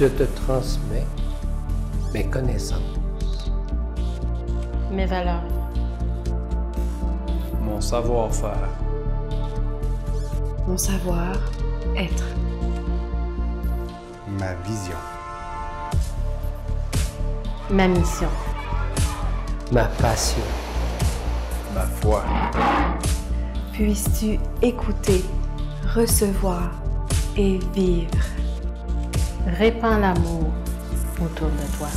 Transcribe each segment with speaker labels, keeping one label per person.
Speaker 1: Je te transmets mes connaissances. Mes valeurs. Mon savoir-faire. Mon savoir-être. Ma vision. Ma mission. Ma passion. Ma foi. Puisses-tu écouter, recevoir et vivre répand l'amour autour de toi.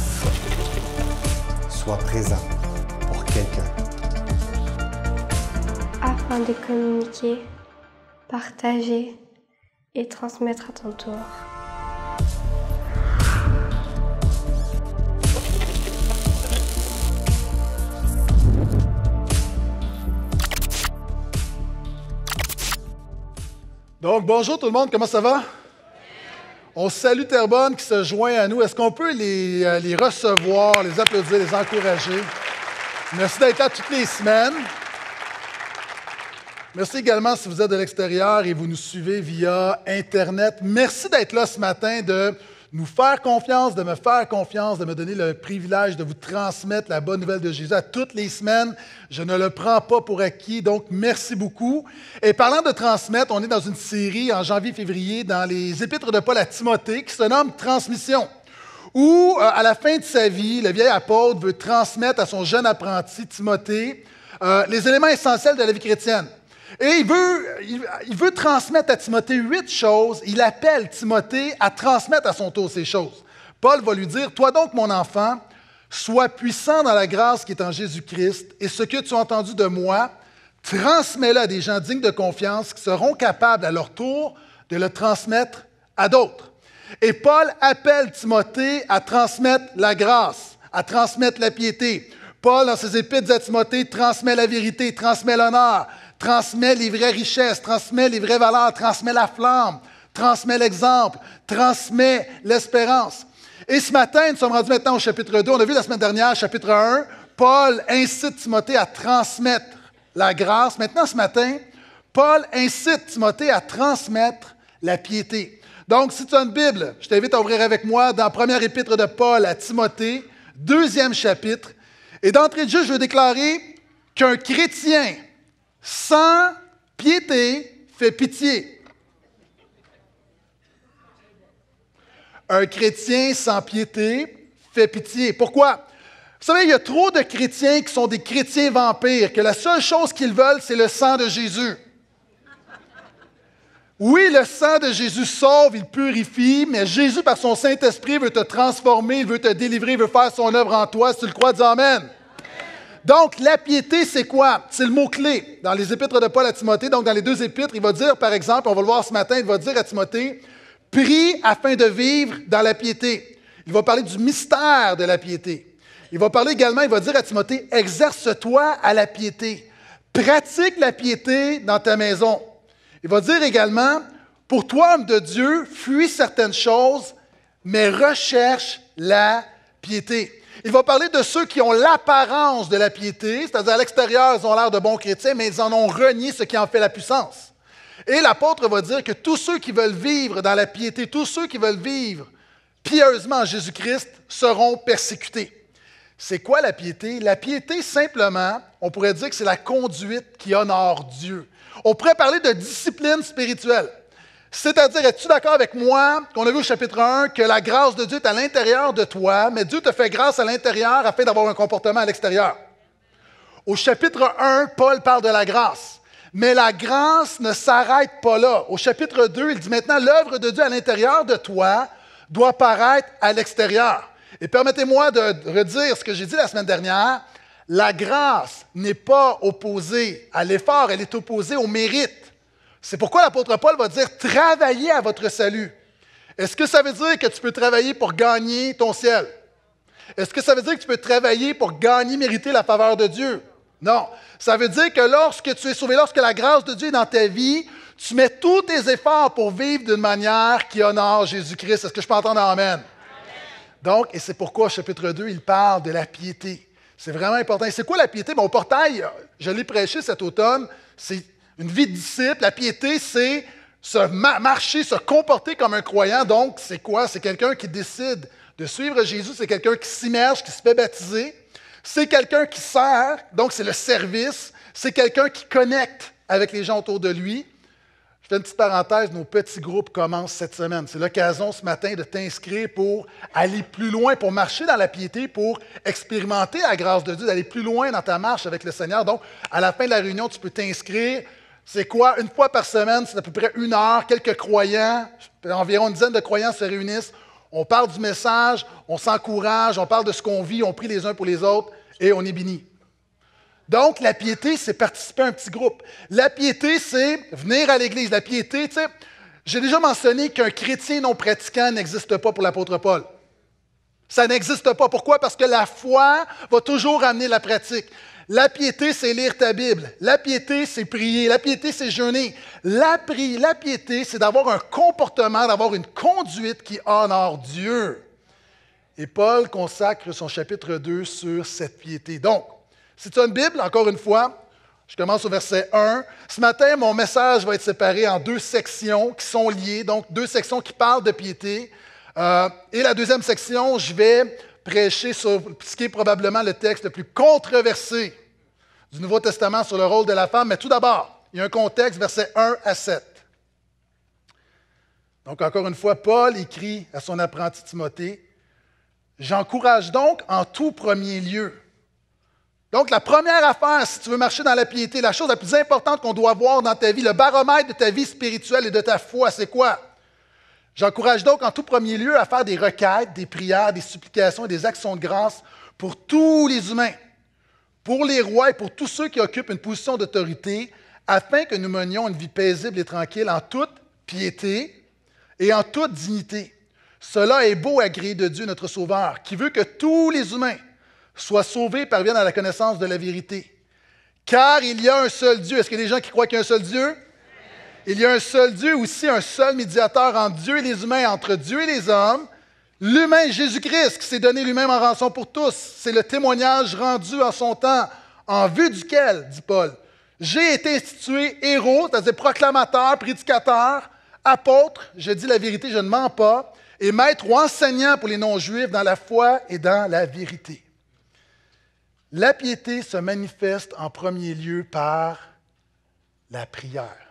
Speaker 1: Sois présent pour quelqu'un. Afin de communiquer, partager et transmettre à ton tour. Donc, bonjour tout le monde, comment ça va? On salue Terrebonne qui se joint à nous. Est-ce qu'on peut les, euh, les, recevoir, les applaudir, les encourager? Merci d'être là toutes les semaines. Merci également si vous êtes de l'extérieur et vous nous suivez via Internet. Merci d'être là ce matin, de nous faire confiance, de me faire confiance, de me donner le privilège de vous transmettre la bonne nouvelle de Jésus à toutes les semaines. Je ne le prends pas pour acquis, donc merci beaucoup. Et parlant de transmettre, on est dans une série en janvier-février dans les épîtres de Paul à Timothée qui se nomme Transmission où, euh, à la fin de sa vie, le vieil apôtre veut transmettre à son jeune apprenti, Timothée, euh, les éléments essentiels de la vie chrétienne. Et il veut, il veut transmettre à Timothée huit choses. Il appelle Timothée à transmettre à son tour ces choses. Paul va lui dire, Toi donc, mon enfant, sois puissant dans la grâce qui est en Jésus-Christ, et ce que tu as entendu de moi, transmets-le à des gens dignes de confiance qui seront capables à leur tour de le transmettre à d'autres. Et Paul appelle Timothée à transmettre la grâce, à transmettre la piété. Paul, dans ses épîtres à Timothée, transmet la vérité, transmet l'honneur transmet les vraies richesses, transmet les vraies valeurs, transmet la flamme, transmet l'exemple, transmet l'espérance. Et ce matin, nous sommes rendus maintenant au chapitre 2. On a vu la semaine dernière, chapitre 1, Paul incite Timothée à transmettre la grâce. Maintenant, ce matin, Paul incite Timothée à transmettre la piété. Donc, si tu as une Bible, je t'invite à ouvrir avec moi dans 1 épître de Paul à Timothée, deuxième chapitre. Et d'entrée de jeu, je veux déclarer qu'un chrétien sans piété fait pitié. Un chrétien sans piété fait pitié. Pourquoi? Vous savez, il y a trop de chrétiens qui sont des chrétiens vampires, que la seule chose qu'ils veulent, c'est le sang de Jésus. Oui, le sang de Jésus sauve, il purifie, mais Jésus, par son Saint-Esprit, veut te transformer, il veut te délivrer, il veut faire son œuvre en toi. Si tu le crois, dis Amen. Donc, la piété, c'est quoi? C'est le mot-clé dans les épîtres de Paul à Timothée. Donc, dans les deux épîtres, il va dire, par exemple, on va le voir ce matin, il va dire à Timothée, prie afin de vivre dans la piété. Il va parler du mystère de la piété. Il va parler également, il va dire à Timothée, exerce-toi à la piété. Pratique la piété dans ta maison. Il va dire également, pour toi, homme de Dieu, fuis certaines choses, mais recherche la piété. Il va parler de ceux qui ont l'apparence de la piété, c'est-à-dire à, l'extérieur, ils ont l'air de bons chrétiens, mais ils en ont renié ce qui en fait la puissance. Et l'apôtre va dire que tous ceux qui veulent vivre dans la piété, tous ceux qui veulent vivre pieusement en Jésus-Christ seront persécutés. C'est quoi la piété? La piété, simplement, on pourrait dire que c'est la conduite qui honore Dieu. On pourrait parler de discipline spirituelle. C'est-à-dire, es-tu d'accord avec moi qu'on a vu au chapitre 1 que la grâce de Dieu est à l'intérieur de toi, mais Dieu te fait grâce à l'intérieur afin d'avoir un comportement à l'extérieur? Au chapitre 1, Paul parle de la grâce. Mais la grâce ne s'arrête pas là. Au chapitre 2, il dit maintenant, l'œuvre de Dieu à l'intérieur de toi doit paraître à l'extérieur. Et permettez-moi de redire ce que j'ai dit la semaine dernière. La grâce n'est pas opposée à l'effort, elle est opposée au mérite. C'est pourquoi l'apôtre Paul va dire travaillez à votre salut. Est-ce que ça veut dire que tu peux travailler pour gagner ton ciel? Est-ce que ça veut dire que tu peux travailler pour gagner, mériter la faveur de Dieu? Non. Ça veut dire que lorsque tu es sauvé, lorsque la grâce de Dieu est dans ta vie, tu mets tous tes efforts pour vivre d'une manière qui honore Jésus-Christ. Est-ce que je peux entendre Amen? Amen. Donc, et c'est pourquoi, chapitre 2, il parle de la piété. C'est vraiment important. Et c'est quoi la piété? Mon portail, je l'ai prêché cet automne, c'est une vie de disciple, la piété, c'est se marcher, se comporter comme un croyant. Donc, c'est quoi? C'est quelqu'un qui décide de suivre Jésus, c'est quelqu'un qui s'immerge, qui se fait baptiser. C'est quelqu'un qui sert, donc c'est le service. C'est quelqu'un qui connecte avec les gens autour de lui. Je fais une petite parenthèse, nos petits groupes commencent cette semaine. C'est l'occasion ce matin de t'inscrire pour aller plus loin, pour marcher dans la piété, pour expérimenter la grâce de Dieu, d'aller plus loin dans ta marche avec le Seigneur. Donc, à la fin de la réunion, tu peux t'inscrire c'est quoi? Une fois par semaine, c'est à peu près une heure, quelques croyants, environ une dizaine de croyants se réunissent. On parle du message, on s'encourage, on parle de ce qu'on vit, on prie les uns pour les autres et on est béni. Donc, la piété, c'est participer à un petit groupe. La piété, c'est venir à l'Église. La piété, tu sais, j'ai déjà mentionné qu'un chrétien non pratiquant n'existe pas pour l'apôtre Paul. Ça n'existe pas. Pourquoi? Parce que la foi va toujours amener la pratique. La piété, c'est lire ta Bible. La piété, c'est prier. La piété, c'est jeûner. La, pri la piété, c'est d'avoir un comportement, d'avoir une conduite qui honore Dieu. Et Paul consacre son chapitre 2 sur cette piété. Donc, si tu as une Bible, encore une fois, je commence au verset 1. Ce matin, mon message va être séparé en deux sections qui sont liées, donc deux sections qui parlent de piété. Euh, et la deuxième section, je vais prêcher sur ce qui est probablement le texte le plus controversé du Nouveau Testament sur le rôle de la femme. Mais tout d'abord, il y a un contexte, versets 1 à 7. Donc, encore une fois, Paul écrit à son apprenti Timothée J'encourage donc en tout premier lieu. Donc, la première affaire, si tu veux marcher dans la piété, la chose la plus importante qu'on doit voir dans ta vie, le baromètre de ta vie spirituelle et de ta foi, c'est quoi? J'encourage donc en tout premier lieu à faire des requêtes, des prières, des supplications et des actions de grâce pour tous les humains, pour les rois et pour tous ceux qui occupent une position d'autorité, afin que nous menions une vie paisible et tranquille en toute piété et en toute dignité. Cela est beau à gré de Dieu notre Sauveur, qui veut que tous les humains soient sauvés et parviennent à la connaissance de la vérité. Car il y a un seul Dieu. Est-ce qu'il y a des gens qui croient qu'il y a un seul Dieu? Il y a un seul Dieu, aussi un seul médiateur entre Dieu et les humains, entre Dieu et les hommes, l'humain Jésus-Christ qui s'est donné lui-même en rançon pour tous. C'est le témoignage rendu en son temps, en vue duquel, dit Paul, j'ai été institué héros, c'est-à-dire proclamateur, prédicateur, apôtre, je dis la vérité, je ne mens pas, et maître ou enseignant pour les non-juifs dans la foi et dans la vérité. La piété se manifeste en premier lieu par la prière.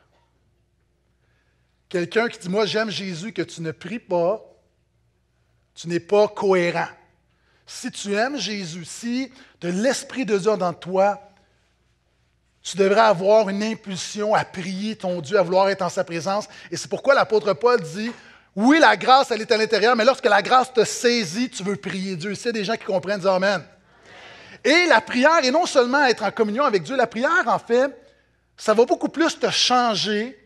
Speaker 1: Quelqu'un qui dit Moi, j'aime Jésus, que tu ne pries pas, tu n'es pas cohérent. Si tu aimes Jésus, si de l'Esprit de Dieu dans toi, tu devrais avoir une impulsion à prier ton Dieu, à vouloir être en sa présence. Et c'est pourquoi l'apôtre Paul dit Oui, la grâce, elle est à l'intérieur, mais lorsque la grâce te saisit, tu veux prier Dieu. C'est des gens qui comprennent, disent Amen. Et la prière, et non seulement être en communion avec Dieu, la prière, en fait, ça va beaucoup plus te changer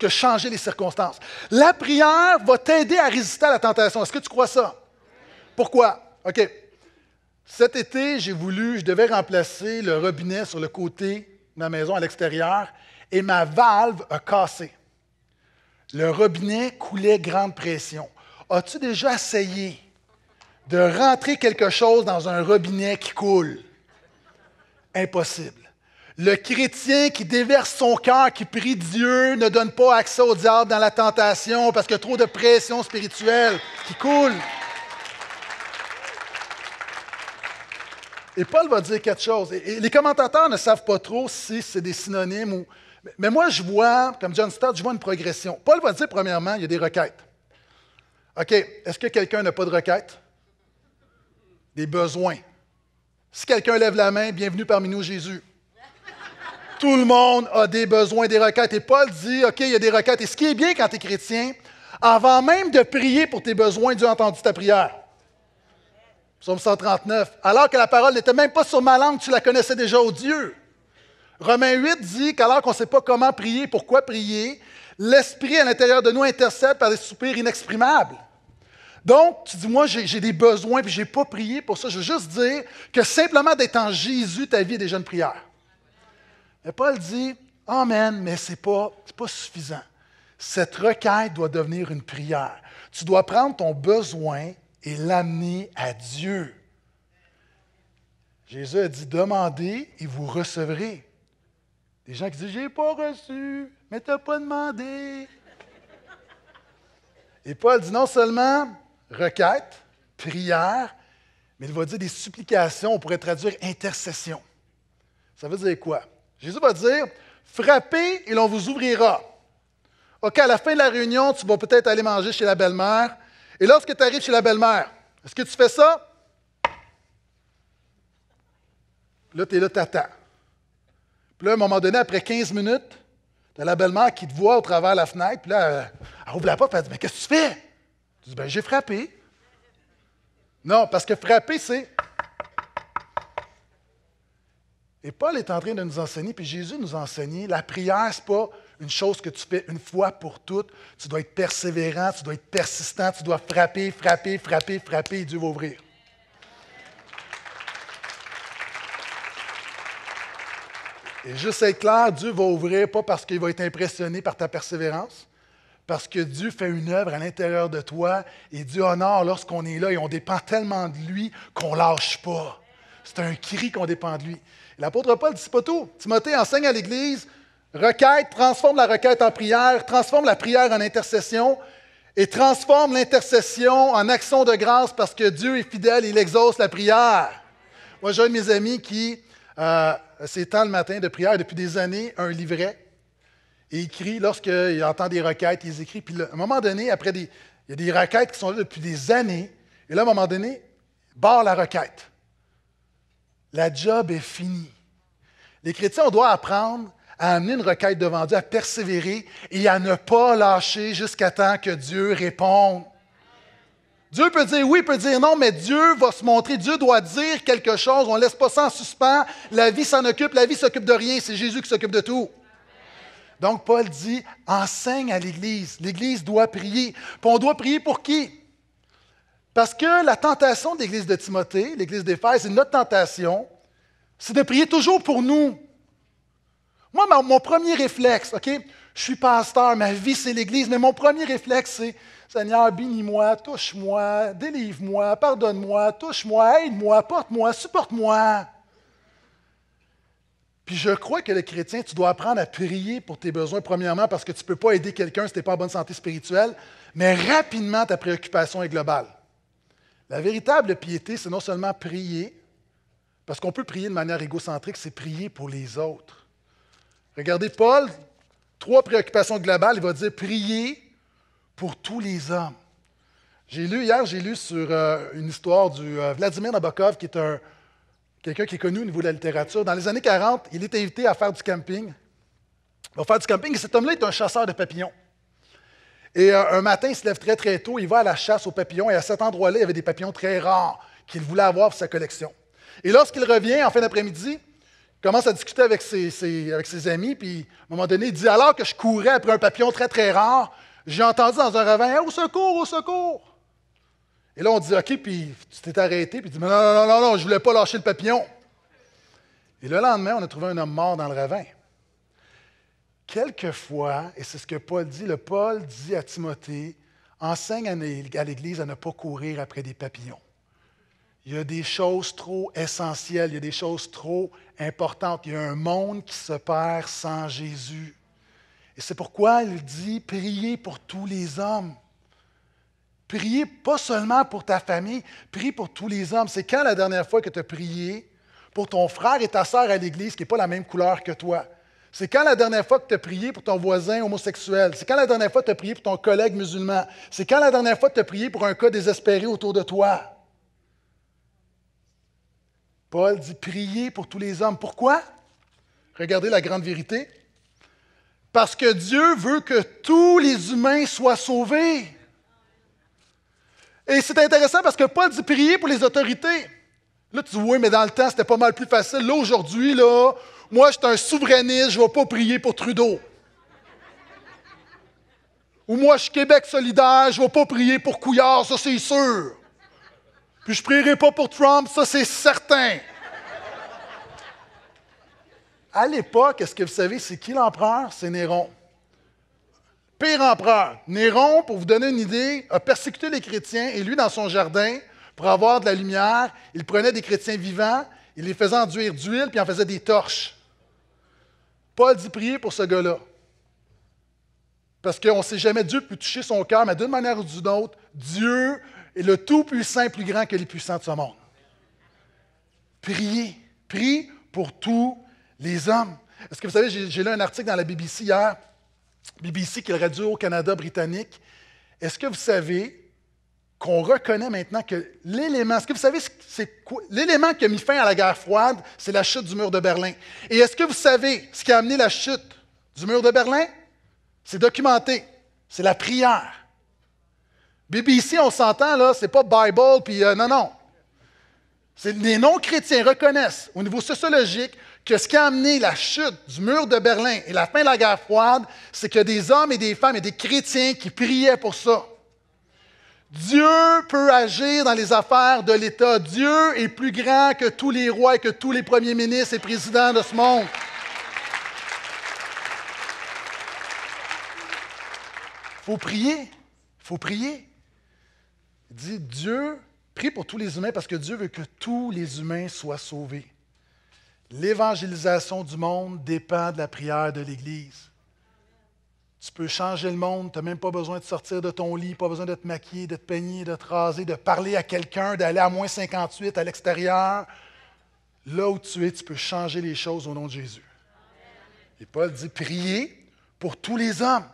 Speaker 1: que changer les circonstances. La prière va t'aider à résister à la tentation. Est-ce que tu crois ça? Pourquoi? OK. Cet été, j'ai voulu, je devais remplacer le robinet sur le côté de ma maison à l'extérieur et ma valve a cassé. Le robinet coulait grande pression. As-tu déjà essayé de rentrer quelque chose dans un robinet qui coule? Impossible. Le chrétien qui déverse son cœur, qui prie Dieu, ne donne pas accès au diable dans la tentation parce qu'il y a trop de pression spirituelle qui coule. Et Paul va dire quelque chose. Et les commentateurs ne savent pas trop si c'est des synonymes ou. Mais moi, je vois, comme John Stott, je vois une progression. Paul va dire, premièrement, il y a des requêtes. OK, est-ce que quelqu'un n'a pas de requêtes? Des besoins. Si quelqu'un lève la main, bienvenue parmi nous, Jésus. Tout le monde a des besoins, des requêtes. Et Paul dit, OK, il y a des requêtes. Et ce qui est bien quand tu es chrétien, avant même de prier pour tes besoins, Dieu a entendu ta prière. Psaume 139. Alors que la parole n'était même pas sur ma langue, tu la connaissais déjà au Dieu. Romains 8 dit qu'alors qu'on ne sait pas comment prier, pourquoi prier, l'Esprit à l'intérieur de nous intercède par des soupirs inexprimables. Donc, tu dis, moi, j'ai des besoins, puis je n'ai pas prié pour ça. Je veux juste dire que simplement d'être en Jésus, ta vie est déjà une prière. Mais Paul dit Amen, mais ce n'est pas, pas suffisant. Cette requête doit devenir une prière. Tu dois prendre ton besoin et l'amener à Dieu. Jésus a dit Demandez et vous recevrez. Des gens qui disent J'ai pas reçu, mais tu n'as pas demandé. Et Paul dit non seulement requête, prière, mais il va dire des supplications on pourrait traduire intercession. Ça veut dire quoi Jésus va dire, frappez et l'on vous ouvrira. OK, à la fin de la réunion, tu vas peut-être aller manger chez la belle-mère. Et lorsque tu arrives chez la belle-mère, est-ce que tu fais ça? Là, tu es là, attends. Puis là, à un moment donné, après 15 minutes, tu as la belle-mère qui te voit au travers de la fenêtre, puis là, elle, ouvre la porte, et elle dit Mais qu'est-ce que tu fais Tu dis Ben, j'ai frappé. Non, parce que frapper, c'est et Paul est en train de nous enseigner, puis Jésus nous enseignait, la prière, ce n'est pas une chose que tu fais une fois pour toutes. Tu dois être persévérant, tu dois être persistant, tu dois frapper, frapper, frapper, frapper, et Dieu va ouvrir. Et juste être clair, Dieu va ouvrir, pas parce qu'il va être impressionné par ta persévérance, parce que Dieu fait une œuvre à l'intérieur de toi et Dieu honore lorsqu'on est là et on dépend tellement de lui qu'on lâche pas. C'est un cri qu'on dépend de lui. L'apôtre Paul ne dit pas tout. Timothée enseigne à l'Église, requête, transforme la requête en prière, transforme la prière en intercession et transforme l'intercession en action de grâce parce que Dieu est fidèle, il exauce la prière. Moi, j'ai un de mes amis qui euh, s'étend le matin de prière depuis des années, un livret, et écrit, lorsqu'il entend des requêtes, il écrit. Puis à un moment donné, après des, il y a des requêtes qui sont là depuis des années, et là, à un moment donné, barre la requête. La job est finie. Les chrétiens, on doit apprendre à amener une requête devant Dieu, à persévérer et à ne pas lâcher jusqu'à temps que Dieu réponde. Dieu peut dire oui, peut dire non, mais Dieu va se montrer. Dieu doit dire quelque chose. On ne laisse pas ça en suspens. La vie s'en occupe. La vie s'occupe de rien. C'est Jésus qui s'occupe de tout. Donc, Paul dit, enseigne à l'Église. L'Église doit prier. Puis on doit prier pour qui? Parce que la tentation de l'Église de Timothée, l'Église d'Éphèse, c'est notre tentation, c'est de prier toujours pour nous. Moi, mon premier réflexe, OK, je suis pasteur, ma vie c'est l'Église, mais mon premier réflexe c'est Seigneur, bénis-moi, touche-moi, délivre-moi, pardonne-moi, touche-moi, aide-moi, porte-moi, supporte-moi. Puis je crois que le chrétien, tu dois apprendre à prier pour tes besoins, premièrement, parce que tu ne peux pas aider quelqu'un si tu n'es pas en bonne santé spirituelle, mais rapidement, ta préoccupation est globale. La véritable piété, c'est non seulement prier, parce qu'on peut prier de manière égocentrique, c'est prier pour les autres. Regardez Paul, trois préoccupations globales, il va dire prier pour tous les hommes. J'ai lu hier, j'ai lu sur euh, une histoire du euh, Vladimir Nabokov, qui est un, quelqu'un qui est connu au niveau de la littérature. Dans les années 40, il est invité à faire du camping. Il va faire du camping et cet homme-là est un chasseur de papillons. Et euh, un matin, il se lève très très tôt, il va à la chasse aux papillons, et à cet endroit-là, il y avait des papillons très rares qu'il voulait avoir pour sa collection. Et lorsqu'il revient en fin d'après-midi, il commence à discuter avec ses, amis, puis à un moment donné, il dit Alors que je courais après un papillon très très rare, j'ai entendu dans un ravin Au secours, au secours Et là, on dit Ok, puis tu t'es arrêté, puis tu Non, non, non, non, non, je ne voulais pas lâcher le papillon. Et le lendemain, on a trouvé un homme mort dans le ravin quelquefois, et c'est ce que Paul dit, le Paul dit à Timothée, enseigne à l'Église à ne pas courir après des papillons. Il y a des choses trop essentielles, il y a des choses trop importantes. Il y a un monde qui se perd sans Jésus. Et c'est pourquoi il dit, priez pour tous les hommes. Priez pas seulement pour ta famille, priez pour tous les hommes. C'est quand la dernière fois que tu as prié pour ton frère et ta sœur à l'Église qui n'est pas la même couleur que toi? C'est quand la dernière fois que tu as prié pour ton voisin homosexuel? C'est quand la dernière fois que tu as prié pour ton collègue musulman? C'est quand la dernière fois que tu as prié pour un cas désespéré autour de toi? Paul dit prier pour tous les hommes. Pourquoi? Regardez la grande vérité. Parce que Dieu veut que tous les humains soient sauvés. Et c'est intéressant parce que Paul dit prier pour les autorités. Là, tu dis mais dans le temps, c'était pas mal plus facile. Là, aujourd'hui, là, moi, je suis un souverainiste, je ne vais pas prier pour Trudeau. Ou moi, je suis Québec solidaire, je ne vais pas prier pour Couillard, ça c'est sûr. Puis je ne prierai pas pour Trump, ça c'est certain. À l'époque, est-ce que vous savez, c'est qui l'empereur? C'est Néron. Pire empereur. Néron, pour vous donner une idée, a persécuté les chrétiens et lui, dans son jardin, pour avoir de la lumière, il prenait des chrétiens vivants, il les faisait enduire d'huile, puis en faisait des torches. Paul dit prier pour ce gars-là. Parce qu'on ne sait jamais, Dieu peut toucher son cœur, mais d'une manière ou d'une autre, Dieu est le Tout-Puissant plus grand que les puissants de ce monde. Priez. Priez pour tous les hommes. Est-ce que vous savez, j'ai lu un article dans la BBC hier, BBC qui est le radio au Canada britannique. Est-ce que vous savez qu'on reconnaît maintenant que l'élément, est-ce que vous savez c'est L'élément qui a mis fin à la guerre froide, c'est la chute du mur de Berlin. Et est-ce que vous savez ce qui a amené la chute du mur de Berlin? C'est documenté. C'est la prière. Ici, on s'entend, là, c'est pas Bible, puis euh, non, non. Les non-chrétiens reconnaissent, au niveau sociologique, que ce qui a amené la chute du mur de Berlin et la fin de la guerre froide, c'est que des hommes et des femmes et des chrétiens qui priaient pour ça. Dieu peut agir dans les affaires de l'État. Dieu est plus grand que tous les rois et que tous les premiers ministres et présidents de ce monde. Il faut prier. Il faut prier. Il dit Dieu, prie pour tous les humains parce que Dieu veut que tous les humains soient sauvés. L'évangélisation du monde dépend de la prière de l'Église. Tu peux changer le monde, tu n'as même pas besoin de sortir de ton lit, pas besoin de te maquiller, de te peigner, de te raser, de parler à quelqu'un, d'aller à moins 58 à l'extérieur. Là où tu es, tu peux changer les choses au nom de Jésus. Et Paul dit, priez pour tous les hommes.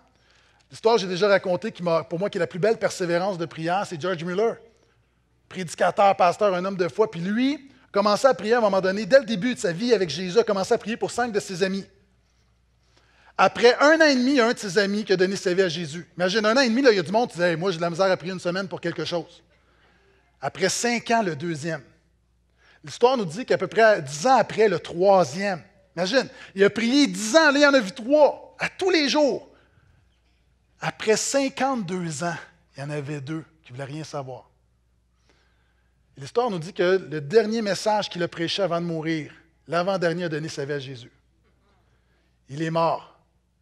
Speaker 1: L'histoire que j'ai déjà racontée, pour moi, qui est la plus belle persévérance de prière, c'est George Muller, prédicateur, pasteur, un homme de foi. Puis lui, commençait à prier à un moment donné, dès le début de sa vie avec Jésus, a commencé à prier pour cinq de ses amis. Après un an et demi, un de ses amis qui a donné sa vie à Jésus. Imagine, un an et demi, il y a du monde qui disait Moi, j'ai de la misère à prier une semaine pour quelque chose. Après cinq ans, le deuxième. L'histoire nous dit qu'à peu près dix ans après, le troisième. Imagine, il a prié dix ans, là, il en a vu trois, à tous les jours. Après 52 ans, il y en avait deux qui ne voulaient rien savoir. L'histoire nous dit que le dernier message qu'il a prêché avant de mourir, l'avant-dernier a donné sa vie à Jésus. Il est mort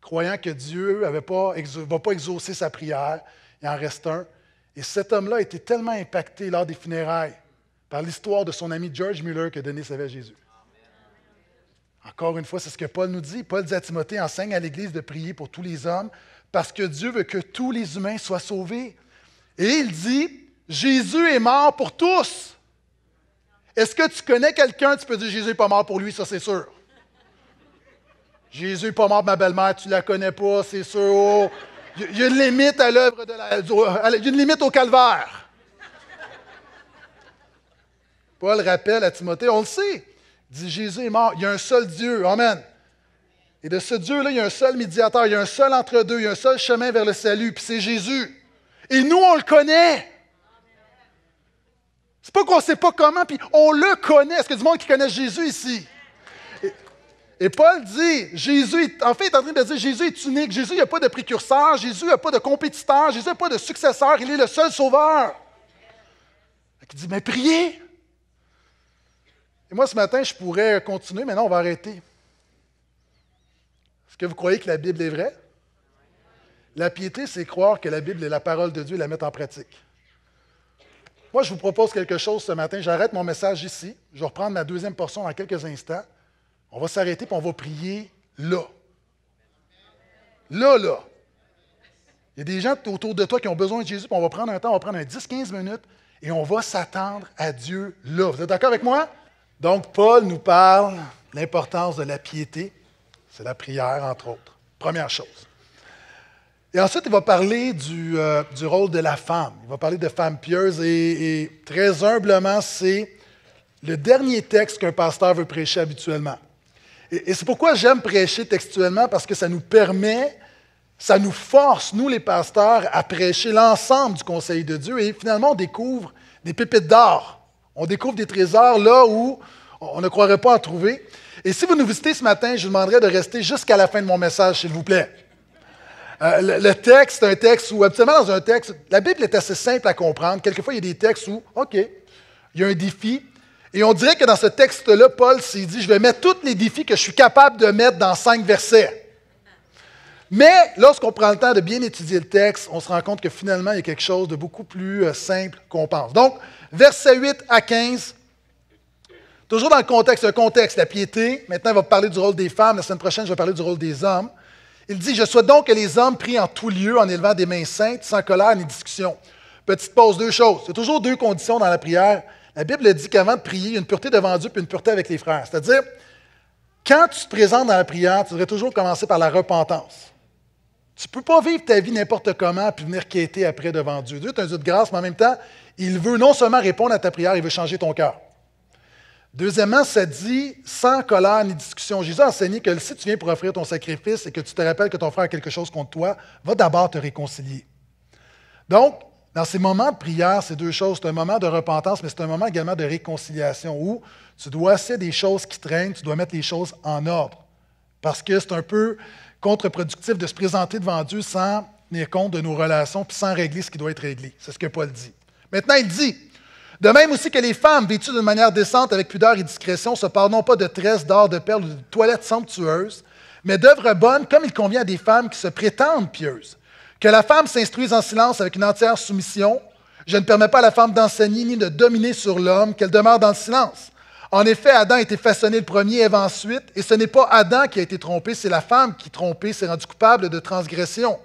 Speaker 1: croyant que Dieu ne va pas exaucer sa prière. et en reste un. Et cet homme-là a été tellement impacté lors des funérailles par l'histoire de son ami George Muller que Denis savait Jésus. Encore une fois, c'est ce que Paul nous dit. Paul dit à Timothée, enseigne à l'Église de prier pour tous les hommes, parce que Dieu veut que tous les humains soient sauvés. Et il dit, Jésus est mort pour tous. Est-ce que tu connais quelqu'un, tu peux dire Jésus n'est pas mort pour lui, ça c'est sûr. Jésus n'est pas mort, ma belle-mère, tu ne la connais pas, c'est sûr. Il y a une limite à l'œuvre de la. Il y a une limite au calvaire. Paul rappelle à Timothée, on le sait. dit Jésus est mort, il y a un seul Dieu. Amen. Et de ce Dieu-là, il y a un seul médiateur, il y a un seul entre-deux, il y a un seul chemin vers le salut, puis c'est Jésus. Et nous, on le connaît. C'est pas qu'on ne sait pas comment, puis on le connaît. Est-ce qu'il y a du monde qui connaît Jésus ici? Et Paul dit, Jésus, en fait, il est en train de dire, Jésus est unique. Jésus n'a pas de précurseur, Jésus n'a pas de compétiteur, Jésus n'a pas de successeur, il est le seul sauveur. Il dit, mais priez. Et moi, ce matin, je pourrais continuer, mais non, on va arrêter. Est-ce que vous croyez que la Bible est vraie? La piété, c'est croire que la Bible est la parole de Dieu et la mettre en pratique. Moi, je vous propose quelque chose ce matin. J'arrête mon message ici. Je vais reprendre ma deuxième portion dans quelques instants. On va s'arrêter et on va prier là. Là, là. Il y a des gens autour de toi qui ont besoin de Jésus, puis on va prendre un temps, on va prendre un 10-15 minutes et on va s'attendre à Dieu là. Vous êtes d'accord avec moi? Donc, Paul nous parle de l'importance de la piété. C'est la prière, entre autres. Première chose. Et ensuite, il va parler du, euh, rôle de la femme. Il va parler de femmes pieuses et très humblement, c'est le dernier texte qu'un pasteur veut prêcher habituellement. Et, c'est pourquoi j'aime prêcher textuellement, parce que ça nous permet, ça nous force, nous les pasteurs, à prêcher l'ensemble du conseil de Dieu. Et finalement, on découvre des pépites d'or. On découvre des trésors là où on ne croirait pas en trouver. Et si vous nous visitez ce matin, je vous demanderai de rester jusqu'à la fin de mon message, s'il vous plaît. Euh, le, le, texte, un texte où, habituellement dans un texte, la Bible est assez simple à comprendre. Quelquefois, il y a des textes où, OK, il y a un défi, et on dirait que dans ce texte-là, Paul s'est dit, je vais mettre tous les défis que je suis capable de mettre dans cinq versets. Mais lorsqu'on prend le temps de bien étudier le texte, on se rend compte que finalement, il y a quelque chose de beaucoup plus euh, simple qu'on pense. Donc, versets 8 à 15, toujours dans le contexte, le contexte, la piété. Maintenant, on va parler du rôle des femmes. La semaine prochaine, je vais parler du rôle des hommes. Il dit, je souhaite donc que les hommes prient en tout lieu en élevant des mains saintes, sans colère ni discussion. Petite pause, deux choses. C'est toujours deux conditions dans la prière. La Bible dit qu'avant de prier, une pureté devant Dieu puis une pureté avec les frères. C'est-à-dire, quand tu te présentes dans la prière, tu devrais toujours commencer par la repentance. Tu ne peux pas vivre ta vie n'importe comment puis venir quêter après devant Dieu. Dieu est un Dieu de grâce, mais en même temps, il veut non seulement répondre à ta prière, il veut changer ton cœur. Deuxièmement, ça dit sans colère ni discussion. Jésus a enseigné que si tu viens pour offrir ton sacrifice et que tu te rappelles que ton frère a quelque chose contre toi, va d'abord te réconcilier. Donc, dans ces moments de prière, ces deux choses. C'est un moment de repentance, mais c'est un moment également de réconciliation où tu dois cesser des choses qui traînent, tu dois mettre les choses en ordre. Parce que c'est un peu contre-productif de se présenter devant Dieu sans tenir compte de nos relations puis sans régler ce qui doit être réglé. C'est ce que Paul dit. Maintenant, il dit De même aussi que les femmes, vêtues d'une manière décente, avec pudeur et discrétion, se parlent non pas de tresses, d'or, de perles ou de toilettes somptueuses, mais d'œuvres bonnes comme il convient à des femmes qui se prétendent pieuses. Que la femme s'instruise en silence avec une entière soumission. Je ne permets pas à la femme d'enseigner ni de dominer sur l'homme, qu'elle demeure dans le silence. En effet, Adam a été façonné le premier, Eve ensuite, et ce n'est pas Adam qui a été trompé, c'est la femme qui, trompée, s'est rendue coupable de transgression.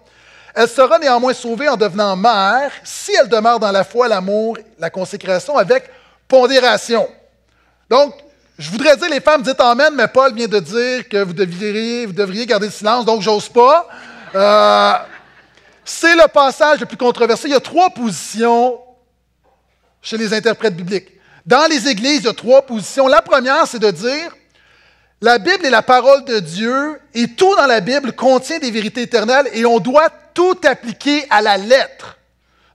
Speaker 1: Elle sera néanmoins sauvée en devenant mère si elle demeure dans la foi, l'amour, la consécration avec pondération. Donc, je voudrais dire, les femmes, dites Amen, mais Paul vient de dire que vous devriez, vous devriez garder le silence, donc j'ose pas. Euh, c'est le passage le plus controversé. Il y a trois positions chez les interprètes bibliques. Dans les églises, il y a trois positions. La première, c'est de dire, la Bible est la parole de Dieu et tout dans la Bible contient des vérités éternelles et on doit tout appliquer à la lettre.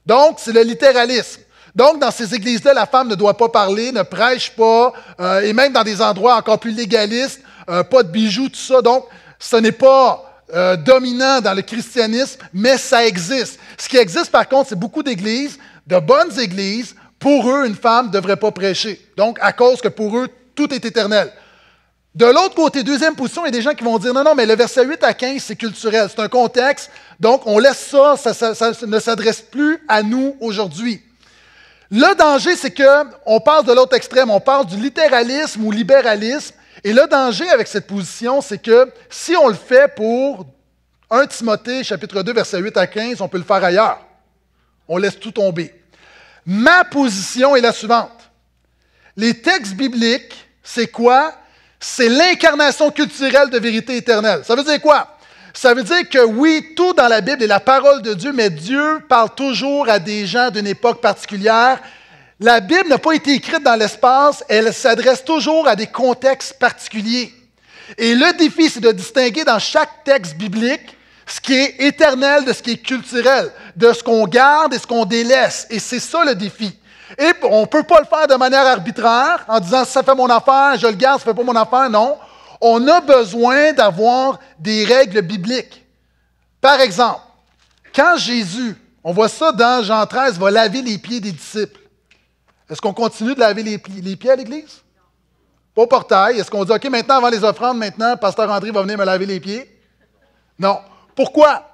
Speaker 1: Donc, c'est le littéralisme. Donc, dans ces églises-là, la femme ne doit pas parler, ne prêche pas, euh, et même dans des endroits encore plus légalistes, euh, pas de bijoux, tout ça. Donc, ce n'est pas euh, dominant dans le christianisme, mais ça existe. Ce qui existe, par contre, c'est beaucoup d'églises, de bonnes églises. Pour eux, une femme ne devrait pas prêcher. Donc, à cause que pour eux, tout est éternel. De l'autre côté, deuxième position, il y a des gens qui vont dire non, non, mais le verset 8 à 15, c'est culturel, c'est un contexte, donc on laisse ça, ça, ne s'adresse plus à nous aujourd'hui. Le danger, c'est que on parle de l'autre extrême, on parle du littéralisme ou libéralisme, et le danger avec cette position, c'est que si on le fait pour 1 Timothée chapitre 2 verset 8 à 15, on peut le faire ailleurs. On laisse tout tomber. Ma position est la suivante. Les textes bibliques, c'est quoi? C'est l'incarnation culturelle de vérité éternelle. Ça veut dire quoi? Ça veut dire que oui, tout dans la Bible est la parole de Dieu, mais Dieu parle toujours à des gens d'une époque particulière la Bible n'a pas été écrite dans l'espace, elle s'adresse toujours à des contextes particuliers. Et le défi, c'est de distinguer dans chaque texte biblique ce qui est éternel de ce qui est culturel, de ce qu'on garde et ce qu'on délaisse. Et c'est ça le défi. Et on ne peut pas le faire de manière arbitraire en disant ça fait mon affaire, je le garde, ça fait pas mon affaire. Non. On a besoin d'avoir des règles bibliques. Par exemple, quand Jésus, on voit ça dans Jean 13, va laver les pieds des disciples. Est-ce qu'on continue de laver les, pieds à l'Église? Pas au portail. Est-ce qu'on dit, OK, maintenant, avant les offrandes, maintenant, Pasteur André va venir me laver les pieds? Non. Pourquoi?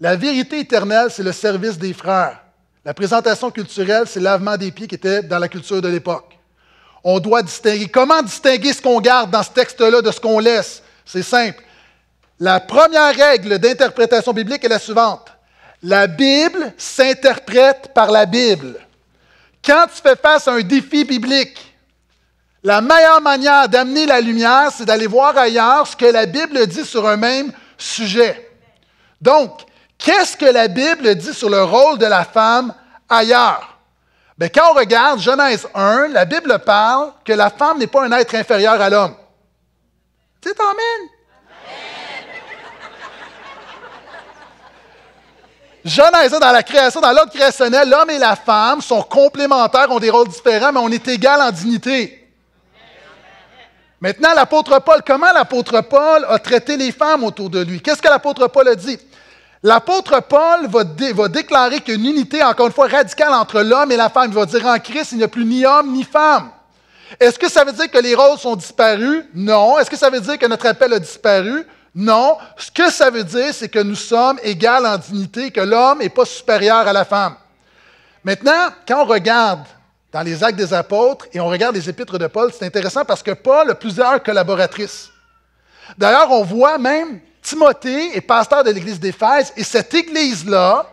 Speaker 1: La vérité éternelle, c'est le service des frères. La présentation culturelle, c'est lavement des pieds qui était dans la culture de l'époque. On doit distinguer. Comment distinguer ce qu'on garde dans ce texte-là de ce qu'on laisse? C'est simple. La première règle d'interprétation biblique est la suivante. La Bible s'interprète par la Bible. Quand tu fais face à un défi biblique, la meilleure manière d'amener la lumière, c'est d'aller voir ailleurs ce que la Bible dit sur un même sujet. Donc, qu'est-ce que la Bible dit sur le rôle de la femme ailleurs? Bien, quand on regarde Genèse 1, la Bible parle que la femme n'est pas un être inférieur à l'homme. Tu t'emmènes. Genèse, dans la création, dans l'ordre créationnel, l'homme et la femme sont complémentaires, ont des rôles différents, mais on est égal en dignité. Maintenant, l'apôtre Paul, comment l'apôtre Paul a traité les femmes autour de lui? Qu'est-ce que l'apôtre Paul a dit? L'apôtre Paul va, déclarer qu'une unité, encore une fois, radicale entre l'homme et la femme. Il va dire en Christ, il n'y a plus ni homme ni femme. Est-ce que ça veut dire que les rôles sont disparus? Non. Est-ce que ça veut dire que notre appel a disparu? Non, ce que ça veut dire, c'est que nous sommes égales en dignité, que l'homme n'est pas supérieur à la femme. Maintenant, quand on regarde dans les actes des apôtres et on regarde les épîtres de Paul, c'est intéressant parce que Paul a plusieurs collaboratrices. D'ailleurs, on voit même Timothée est pasteur de l'église d'Éphèse et cette église-là,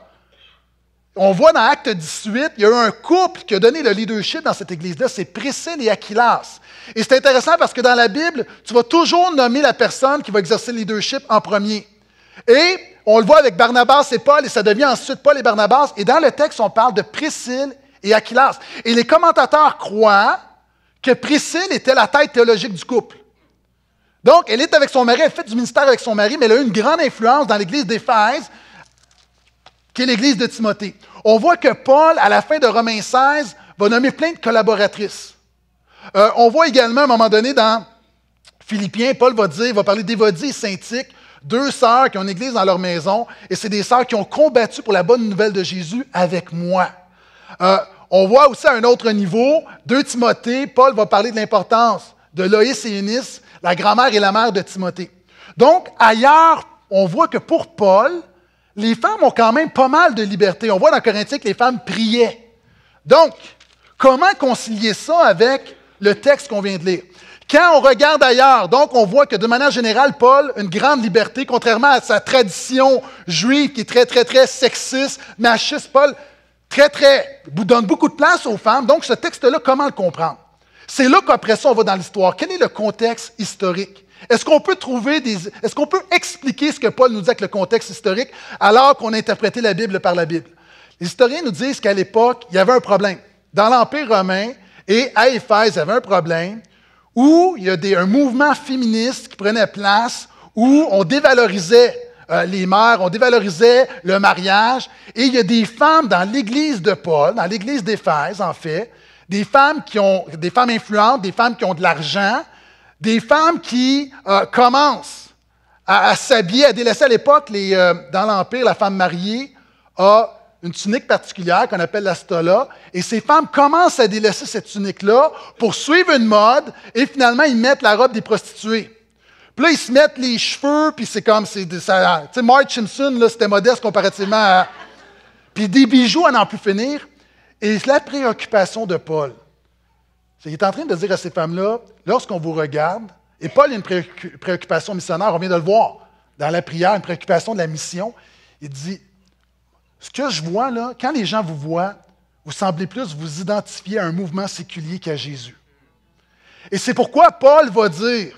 Speaker 1: on voit dans Acte 18, il y a eu un couple qui a donné le leadership dans cette église-là, c'est Priscille et Aquilas. Et c'est intéressant parce que dans la Bible, tu vas toujours nommer la personne qui va exercer le leadership en premier. Et on le voit avec Barnabas et Paul, et ça devient ensuite Paul et Barnabas. Et dans le texte, on parle de Priscille et Aquilas. Et les commentateurs croient que Priscille était la tête théologique du couple. Donc, elle est avec son mari, elle fait du ministère avec son mari, mais elle a eu une grande influence dans l'église d'Éphèse, qui est l'église de Timothée. On voit que Paul, à la fin de Romains 16, va nommer plein de collaboratrices. Euh, on voit également à un moment donné dans Philippiens, Paul va dire, va parler d'Évodie et Saintique, deux sœurs qui ont une église dans leur maison, et c'est des sœurs qui ont combattu pour la bonne nouvelle de Jésus avec moi. Euh, on voit aussi à un autre niveau, 2 Timothée, Paul va parler de l'importance de Loïs et Eunice, la grand-mère et la mère de Timothée. Donc, ailleurs, on voit que pour Paul, les femmes ont quand même pas mal de liberté. On voit dans Corinthiens que les femmes priaient. Donc, comment concilier ça avec le texte qu'on vient de lire. Quand on regarde ailleurs, donc on voit que de manière générale, Paul, une grande liberté, contrairement à sa tradition juive qui est très, très, très sexiste, machiste, Paul, très, très, donne beaucoup de place aux femmes. Donc ce texte-là, comment le comprendre? C'est là qu'après ça, on va dans l'histoire. Quel est le contexte historique? Est-ce qu'on peut trouver des. Est-ce qu'on peut expliquer ce que Paul nous dit avec le contexte historique alors qu'on a interprété la Bible par la Bible? Les historiens nous disent qu'à l'époque, il y avait un problème. Dans l'Empire romain, et à Éphèse, il y avait un problème où il y a des, un mouvement féministe qui prenait place, où on dévalorisait euh, les mères, on dévalorisait le mariage. Et il y a des femmes dans l'église de Paul, dans l'église d'Éphèse, en fait, des femmes qui ont, des femmes influentes, des femmes qui ont de l'argent, des femmes qui euh, commencent à, s'habiller, à délaisser à l'époque, euh, dans l'Empire, la femme mariée a une tunique particulière qu'on appelle la stola, et ces femmes commencent à délaisser cette tunique-là pour suivre une mode, et finalement, ils mettent la robe des prostituées. Puis là, ils se mettent les cheveux, puis c'est comme, c'est, tu sais, Mark Simpson, là, c'était modeste comparativement à... Puis des bijoux à n'en plus finir, et la préoccupation de Paul. C'est, il est en train de dire à ces femmes-là, lorsqu'on vous regarde, et Paul a une préoccupation missionnaire, on vient de le voir dans la prière, une préoccupation de la mission, il dit, ce que je vois, là, quand les gens vous voient, vous semblez plus vous identifier à un mouvement séculier qu'à Jésus. Et c'est pourquoi Paul va dire,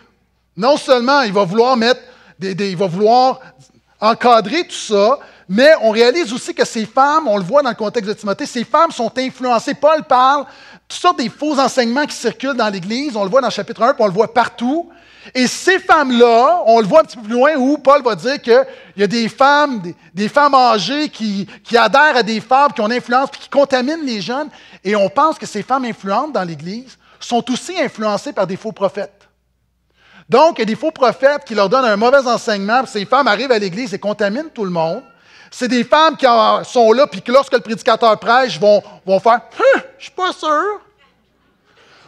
Speaker 1: non seulement il va vouloir mettre il va vouloir encadrer tout ça, mais on réalise aussi que ces femmes, on le voit dans le contexte de Timothée, ces femmes sont influencées. Paul parle toutes sortes des faux enseignements qui circulent dans l'Église, on le voit dans le chapitre 1, puis on le voit partout. Et ces femmes-là, on le voit un petit peu plus loin où Paul va dire qu'il y a des femmes, des, femmes âgées qui, adhèrent à des femmes qui ont influence puis qui contaminent les jeunes. Et on pense que ces femmes influentes dans l'Église sont aussi influencées par des faux prophètes. Donc, il y a des faux prophètes qui leur donnent un mauvais enseignement, puis ces femmes arrivent à l'Église et contaminent tout le monde. C'est des femmes qui sont là, puis que lorsque le prédicateur prêche, vont, vont faire hein, Je ne suis pas sûr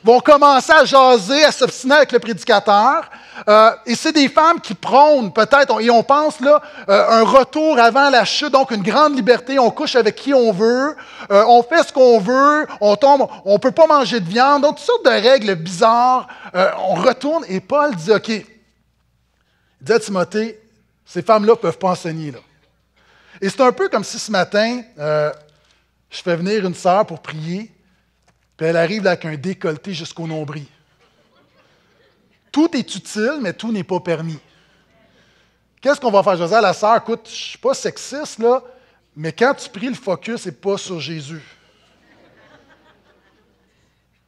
Speaker 1: vont commencer à jaser, à s'obstiner avec le prédicateur. Euh, et c'est des femmes qui prônent peut-être, et on pense là, euh, un retour avant la chute, donc une grande liberté, on couche avec qui on veut, euh, on fait ce qu'on veut, on tombe, on ne peut pas manger de viande, donc toutes sortes de règles bizarres. on retourne et Paul dit, OK, il dit à Timothée, ces femmes-là ne peuvent pas enseigner. Là. Et c'est un peu comme si ce matin, je fais venir une sœur pour prier, puis elle arrive avec un décolleté jusqu'au nombril. Tout est utile, mais tout n'est pas permis. Qu'est-ce qu'on va faire, José? La sœur, écoute, je ne suis pas sexiste, là, mais quand tu pries, le focus n'est pas sur Jésus.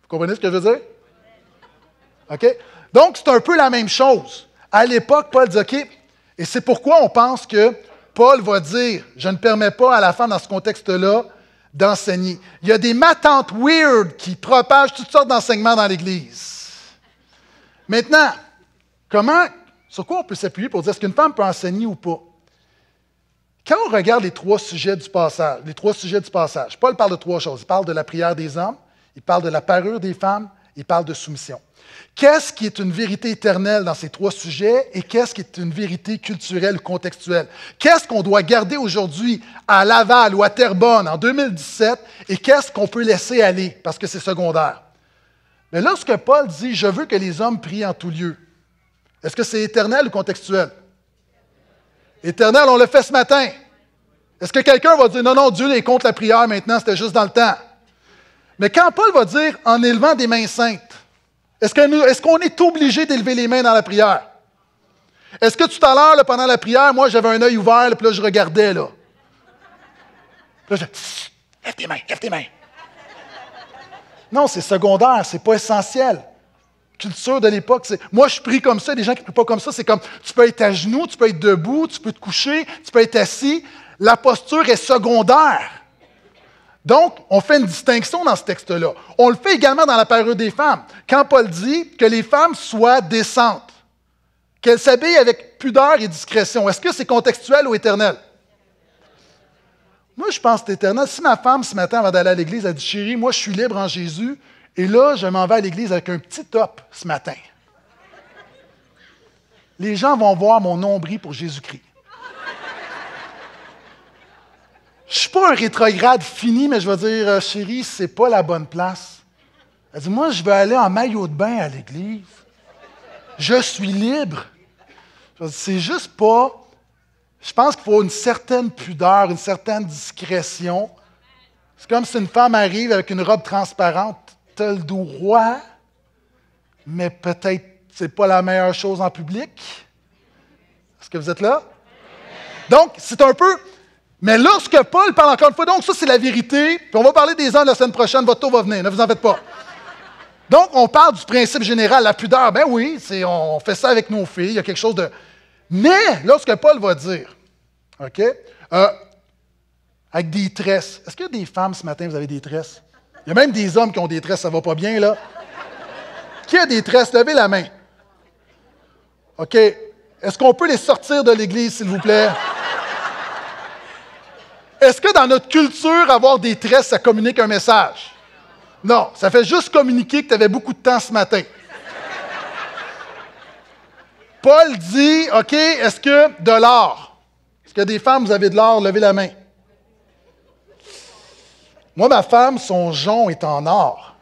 Speaker 1: Vous comprenez ce que je veux dire? OK? Donc, c'est un peu la même chose. À l'époque, Paul dit OK, et c'est pourquoi on pense que Paul va dire Je ne permets pas à la femme, dans ce contexte-là, d'enseigner. Il y a des matantes weird qui propagent toutes sortes d'enseignements dans l'Église. Maintenant, comment, sur quoi on peut s'appuyer pour dire est-ce qu'une femme peut enseigner ou pas? Quand on regarde les trois sujets du passage, les trois sujets du passage, Paul parle de trois choses. Il parle de la prière des hommes, il parle de la parure des femmes, il parle de soumission. Qu'est-ce qui est une vérité éternelle dans ces trois sujets et qu'est-ce qui est une vérité culturelle ou contextuelle? Qu'est-ce qu'on doit garder aujourd'hui à Laval ou à Terrebonne en 2017 et qu'est-ce qu'on peut laisser aller parce que c'est secondaire? Mais lorsque Paul dit Je veux que les hommes prient en tout lieu, est-ce que c'est éternel ou contextuel? Éternel, on le fait ce matin. Est-ce que quelqu'un va dire Non, non, Dieu les contre la prière maintenant, c'était juste dans le temps? Mais quand Paul va dire En élevant des mains saintes, est-ce qu'on est, obligé d'élever les mains dans la prière? Est-ce que tout à l'heure, pendant la prière, moi, j'avais un œil ouvert, puis là, je regardais, là. Puis là, je dis, lève tes mains, lève tes mains. Non, c'est secondaire, c'est pas essentiel. Culture de l'époque, c'est. Moi, je prie comme ça, des gens qui ne prient pas comme ça, c'est comme tu peux être à genoux, tu peux être debout, tu peux te coucher, tu peux être assis. La posture est secondaire. Donc, on fait une distinction dans ce texte-là. On le fait également dans la parure des femmes, quand Paul dit que les femmes soient décentes, qu'elles s'habillent avec pudeur et discrétion. Est-ce que c'est contextuel ou éternel? Moi, je pense que c'est éternel. Si ma femme, ce matin, avant d'aller à l'église, a dit Chérie, moi, je suis libre en Jésus, et là, je m'en vais à l'église avec un petit top ce matin. Les gens vont voir mon nombril pour Jésus-Christ. Je suis pas un rétrograde fini, mais je vais dire, euh, chérie, c'est pas la bonne place. Elle dit, moi, je veux aller en maillot de bain à l'église. Je suis libre. C'est juste pas. Je pense qu'il faut une certaine pudeur, une certaine discrétion. C'est comme si une femme arrive avec une robe transparente. telle du roi, mais peut-être c'est pas la meilleure chose en public. Est-ce que vous êtes là? Donc, c'est un peu mais lorsque Paul parle encore une fois, donc ça c'est la vérité, puis on va parler des ans la semaine prochaine, votre tour va venir, ne vous en faites pas. Donc on parle du principe général, la pudeur, ben oui, on fait ça avec nos filles, il y a quelque chose de... Mais lorsque Paul va dire, OK, euh, avec des tresses, est-ce qu'il y a des femmes ce matin, vous avez des tresses? Il y a même des hommes qui ont des tresses, ça va pas bien là. Qui a des tresses? Levez la main. OK, est-ce qu'on peut les sortir de l'Église, s'il vous plaît? Est-ce que dans notre culture, avoir des tresses, ça communique un message? Non, ça fait juste communiquer que tu avais beaucoup de temps ce matin. Paul dit, OK, est-ce que de l'or? Est-ce que des femmes, vous avez de l'or? Levez la main. Moi, ma femme, son jonc est en or.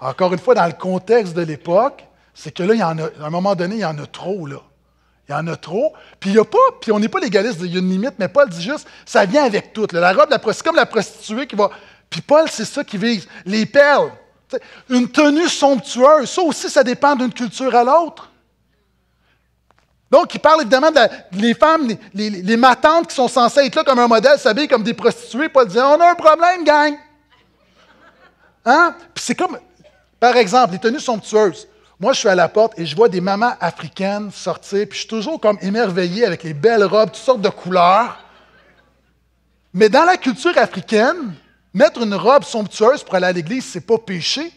Speaker 1: Encore une fois, dans le contexte de l'époque, c'est que là, il y en a, à un moment donné, il y en a trop, là. Il y en a trop. Puis il n'y a pas, puis on n'est pas légaliste, il y a une limite, mais Paul dit juste, ça vient avec tout. La robe, la c'est comme la prostituée qui va. Puis Paul, c'est ça qui vise. Les perles. Une tenue somptueuse, ça aussi, ça dépend d'une culture à l'autre. Donc, il parle évidemment de les femmes, les, matantes qui sont censées être là comme un modèle, s'habiller comme des prostituées. Paul dit On a un problème, gang. Hein? Puis c'est comme, par exemple, les tenues somptueuses. Moi, je suis à la porte et je vois des mamans africaines sortir, puis je suis toujours comme émerveillé avec les belles robes, toutes sortes de couleurs. Mais dans la culture africaine, mettre une robe somptueuse pour aller à l'église, c'est pas péché.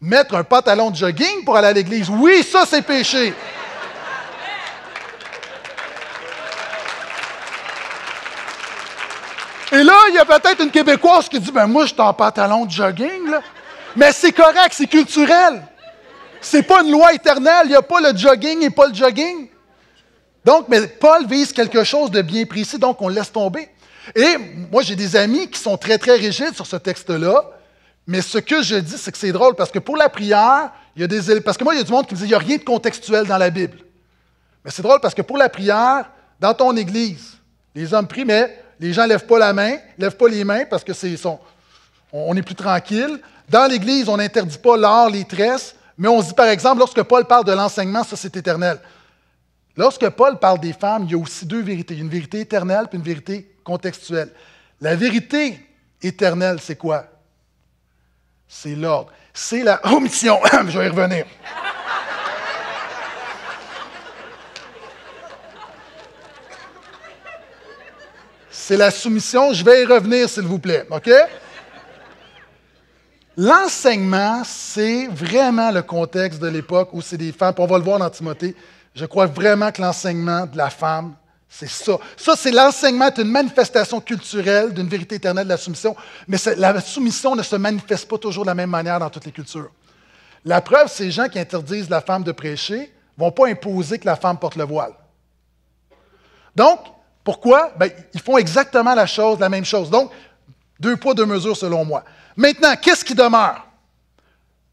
Speaker 1: Mettre un pantalon de jogging pour aller à l'église, oui, ça c'est péché. Et là, il y a peut-être une Québécoise qui dit Ben, moi, je suis en pantalon de jogging, là. Mais c'est correct, c'est culturel. C'est pas une loi éternelle. Il n'y a pas le jogging et pas le jogging. Donc, mais Paul vise quelque chose de bien précis, donc on le laisse tomber. Et moi, j'ai des amis qui sont très, très rigides sur ce texte-là. Mais ce que je dis, c'est que c'est drôle parce que pour la prière, il y a des. Parce que moi, il y a du monde qui me dit qu'il n'y a rien de contextuel dans la Bible. Mais c'est drôle parce que pour la prière, dans ton église, les hommes prient, mais les gens ne lèvent pas la main, ne lèvent pas les mains parce que c'est, on est plus tranquille. Dans l'église, on n'interdit pas l'or, les tresses. Mais on se dit, par exemple, lorsque Paul parle de l'enseignement, ça c'est éternel. Lorsque Paul parle des femmes, il y a aussi deux vérités. une vérité éternelle et une vérité contextuelle. La vérité éternelle, c'est quoi? C'est l'ordre. C'est la omission. Je vais y revenir. C'est la soumission. Je vais y revenir, s'il vous plaît. OK? L'enseignement, c'est vraiment le contexte de l'époque où c'est des femmes. on va le voir dans Timothée. Je crois vraiment que l'enseignement de la femme, c'est ça. Ça, c'est l'enseignement, c'est une manifestation culturelle d'une vérité éternelle de la soumission. Mais la soumission ne se manifeste pas toujours de la même manière dans toutes les cultures. La preuve, c'est les gens qui interdisent la femme de prêcher ne vont pas imposer que la femme porte le voile. Donc, pourquoi? Ben, ils font exactement la chose, la même chose. Donc, deux poids, deux mesures selon moi. Maintenant, qu'est-ce qui demeure?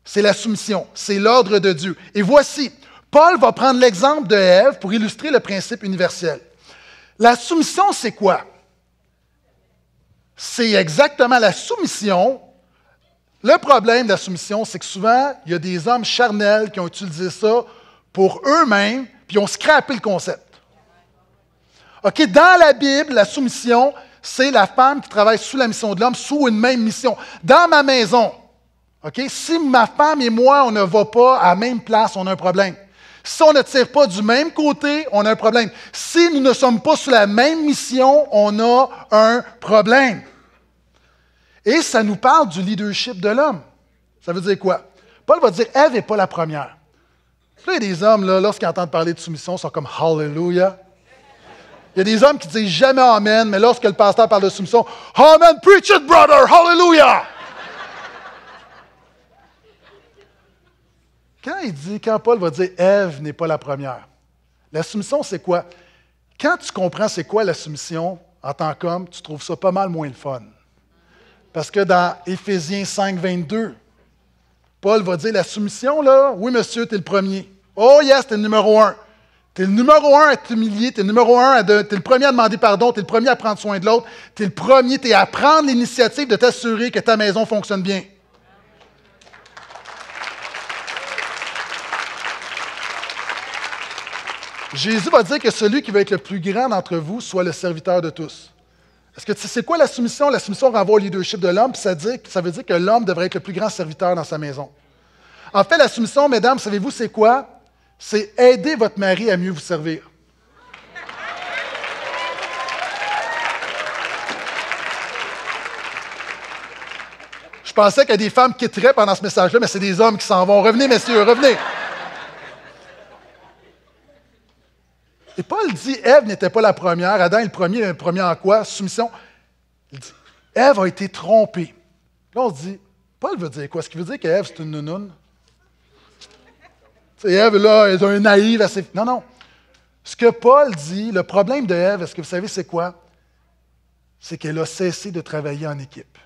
Speaker 1: C'est la soumission, c'est l'ordre de Dieu. Et voici, Paul va prendre l'exemple de Ève pour illustrer le principe universel. La soumission, c'est quoi? C'est exactement la soumission. Le problème de la soumission, c'est que souvent, il y a des hommes charnels qui ont utilisé ça pour eux-mêmes, puis ont scrappé le concept. OK, dans la Bible, la soumission, c'est la femme qui travaille sous la mission de l'homme, sous une même mission. Dans ma maison, OK, si ma femme et moi, on ne va pas à la même place, on a un problème. Si on ne tire pas du même côté, on a un problème. Si nous ne sommes pas sous la même mission, on a un problème. Et ça nous parle du leadership de l'homme. Ça veut dire quoi? Paul va dire, Ève n'est pas la première. il y a des hommes, lorsqu'ils entendent parler de soumission, sont comme Hallelujah. Il y a des hommes qui disent jamais Amen, mais lorsque le pasteur parle de soumission, Amen, preach it, brother, hallelujah! Quand il dit, quand Paul va dire Eve n'est pas la première, la soumission, c'est quoi? Quand tu comprends c'est quoi la soumission en tant qu'homme, tu trouves ça pas mal moins le fun. Parce que dans Éphésiens 5, 22, Paul va dire la soumission, là, oui, monsieur, tu es le premier. Oh, yes, tu le numéro un. T'es le numéro un à t'humilier, t'es le numéro un à le premier à demander pardon, tu es le premier à prendre soin de l'autre, tu es le premier, es à prendre l'initiative de t'assurer que ta maison fonctionne bien. Jésus va dire que celui qui va être le plus grand d'entre vous soit le serviteur de tous. Est-ce que c'est quoi la soumission? La soumission renvoie au leadership de l'homme, puis ça, ça veut dire que l'homme devrait être le plus grand serviteur dans sa maison. En fait, la soumission, mesdames, savez-vous, c'est quoi? c'est aider votre mari à mieux vous servir. Je pensais qu'il y a des femmes qui quitteraient pendant ce message-là, mais c'est des hommes qui s'en vont. Revenez, messieurs, revenez. Et Paul dit, Ève n'était pas la première, Adam est le premier, le premier en quoi? Soumission. Il dit, Ève a été trompée. Là, on se dit, Paul veut dire quoi? Est-ce qu'il veut dire qu'Ève, c'est une nounoune? C'est Ève, là, est un naïve. Assez... Non, non. Ce que Paul dit, le problème de Eve, est-ce que vous savez c'est quoi? C'est qu'elle a cessé de travailler en équipe.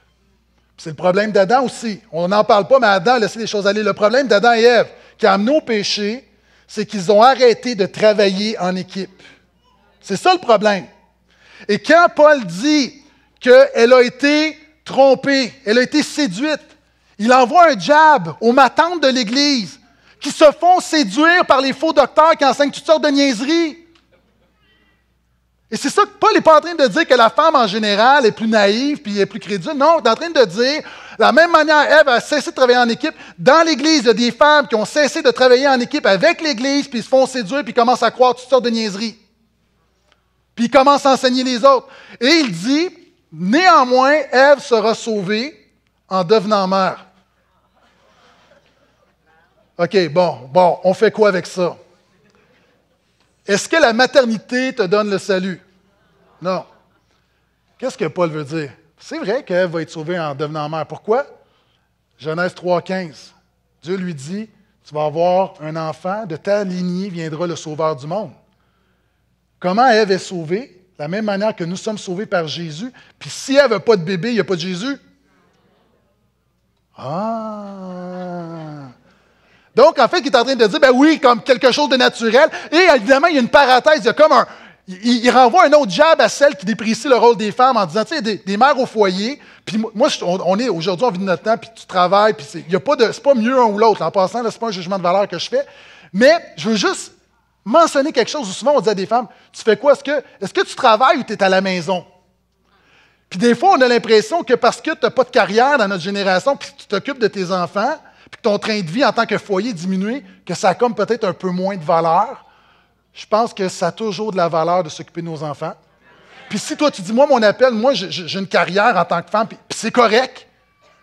Speaker 1: C'est le problème d'Adam aussi. On n'en parle pas, mais Adam a laissé les choses aller. Le problème d'Adam et Eve, qui a amené au péché, c'est qu'ils ont arrêté de travailler en équipe. C'est ça le problème. Et quand Paul dit qu'elle a été trompée, elle a été séduite, il envoie un jab aux matantes de l'Église qui se font séduire par les faux docteurs qui enseignent toutes sortes de niaiseries. Et c'est ça que Paul n'est pas en train de dire que la femme en général est plus naïve puis est plus crédule. Non, il est en train de dire, la même manière, Eve a cessé de travailler en équipe. Dans l'Église, il y a des femmes qui ont cessé de travailler en équipe avec l'Église, puis se font séduire, puis commencent à croire toutes sortes de niaiseries. Puis ils commencent à enseigner les autres. Et il dit, néanmoins, Eve sera sauvée en devenant mère. OK, bon, bon, on fait quoi avec ça? Est-ce que la maternité te donne le salut? Non. Qu'est-ce que Paul veut dire? C'est vrai qu'Ève va être sauvée en devenant mère. Pourquoi? Genèse 3,15. Dieu lui dit Tu vas avoir un enfant, de ta lignée viendra le sauveur du monde. Comment Ève est sauvée? De la même manière que nous sommes sauvés par Jésus. Puis si elle n'a pas de bébé, il n'y a pas de Jésus. Ah! Donc, en fait, il est en train de dire, ben oui, comme quelque chose de naturel. Et évidemment, il y a une parenthèse, il y comme un. Il, renvoie un autre jab à celle qui déprécie le rôle des femmes en disant, tu sais, des, mères au foyer, puis moi, on, est aujourd'hui, on vit de notre temps, puis tu travailles, puis c'est, y a pas de, c'est pas mieux un ou l'autre. En passant, là, c'est pas un jugement de valeur que je fais. Mais je veux juste mentionner quelque chose où souvent on dit à des femmes, tu fais quoi? Est-ce que, est-ce que tu travailles ou tu es à la maison? Puis des fois, on a l'impression que parce que tu n'as pas de carrière dans notre génération, puis tu t'occupes de tes enfants, ton train de vie en tant que foyer diminué, que ça a comme peut-être un peu moins de valeur, je pense que ça a toujours de la valeur de s'occuper de nos enfants. Puis si toi, tu dis, moi, mon appel, moi, j'ai une carrière en tant que femme, puis, c'est correct.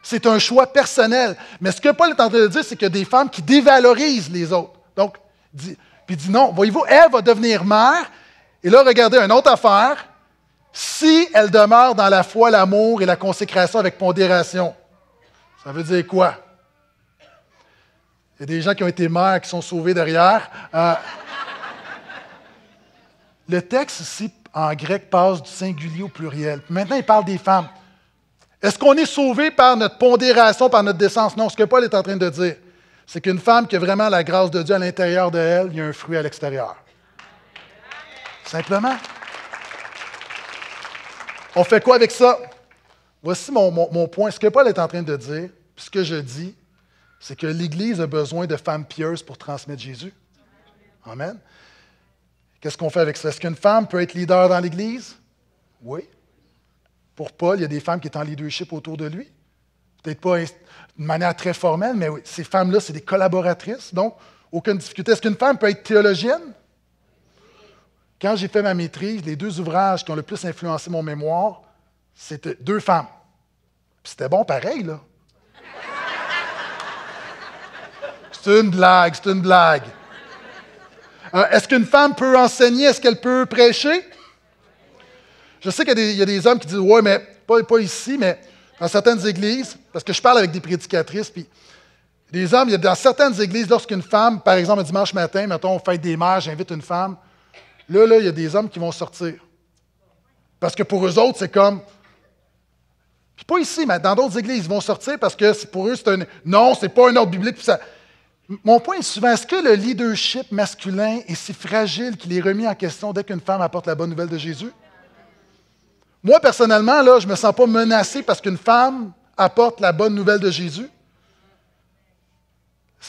Speaker 1: C'est un choix personnel. Mais ce que Paul est en train de dire, c'est qu'il y a des femmes qui dévalorisent les autres. Donc, puis il dit non, voyez-vous, elle va devenir mère. Et là, regardez, une autre affaire. Si elle demeure dans la foi, l'amour et la consécration avec pondération, ça veut dire quoi? Il y a des gens qui ont été mères qui sont sauvés derrière. Euh, le texte ici, en grec, passe du singulier au pluriel. Maintenant, il parle des femmes. Est-ce qu'on est sauvé par notre pondération, par notre décence? Non, ce que Paul est en train de dire, c'est qu'une femme qui a vraiment la grâce de Dieu à l'intérieur de elle, il y a un fruit à l'extérieur. Simplement. On fait quoi avec ça? Voici mon, mon point. Ce que Paul est en train de dire, puisque ce que je dis, c'est que l'Église a besoin de femmes pieuses pour transmettre Jésus. Amen. Qu'est-ce qu'on fait avec ça? Est-ce qu'une femme peut être leader dans l'Église? Oui. Pour Paul, il y a des femmes qui sont en leadership autour de lui. Peut-être pas de manière très formelle, mais ces femmes-là, c'est des collaboratrices, donc aucune difficulté. Est-ce qu'une femme peut être théologienne? Quand j'ai fait ma maîtrise, les deux ouvrages qui ont le plus influencé mon mémoire, c'était deux femmes. c'était bon pareil, là. C'est une blague, c'est une blague. Euh, est-ce qu'une femme peut enseigner? Est-ce qu'elle peut prêcher? Je sais qu'il y, a des hommes qui disent Ouais, mais pas, ici, mais dans certaines églises, parce que je parle avec des prédicatrices, puis des hommes, il y a dans certaines églises, lorsqu'une femme, par exemple, un dimanche matin, mettons, on fait des mères, j'invite une femme, là, là, il y a des hommes qui vont sortir. Parce que pour eux autres, c'est comme. pas ici, mais dans d'autres églises, ils vont sortir parce que pour eux, c'est un. Non, c'est pas un ordre biblique, puis ça. Mon point est souvent, est-ce que le leadership masculin est si fragile qu'il est remis en question dès qu'une femme apporte la bonne nouvelle de Jésus? Moi, personnellement, là, je ne me sens pas menacé parce qu'une femme apporte la bonne nouvelle de Jésus.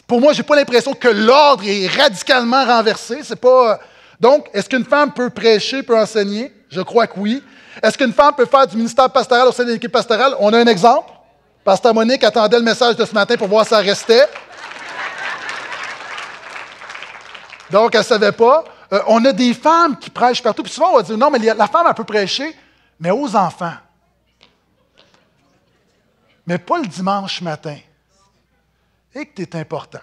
Speaker 1: Pour moi, je n'ai pas l'impression que l'ordre est radicalement renversé. C'est pas... Donc, est-ce qu'une femme peut prêcher, peut enseigner? Je crois que oui. Est-ce qu'une femme peut faire du ministère pastoral au sein d'une équipe pastorale? On a un exemple. Pasteur Monique attendait le message de ce matin pour voir si ça restait. Donc, elle ne savait pas. Euh, on a des femmes qui prêchent partout. Puis souvent, on va dire, non, mais la femme, elle peut prêcher, mais aux enfants. Mais pas le dimanche matin. Et que tu important.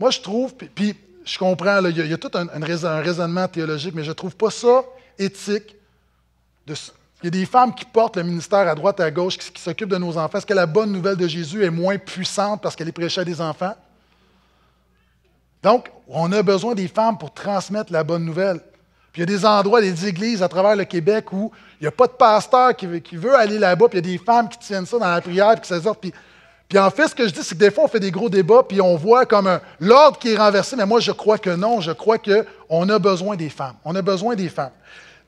Speaker 1: Moi, je trouve, puis, je comprends, il y, a tout un, raisonnement théologique, mais je ne trouve pas ça éthique. il y a des femmes qui portent le ministère à droite à gauche, qui s'occupent de nos enfants. Est-ce que la bonne nouvelle de Jésus est moins puissante parce qu'elle est prêchée à des enfants? Donc, on a besoin des femmes pour transmettre la bonne nouvelle. Puis il y a des endroits, des églises à travers le Québec où il n'y a pas de pasteur qui veut, aller là-bas, puis il y a des femmes qui tiennent ça dans la prière, puis qui sort. Puis, en fait, ce que je dis, c'est que des fois, on fait des gros débats, puis on voit comme l'ordre qui est renversé, mais moi, je crois que non, je crois qu'on a besoin des femmes. On a besoin des femmes.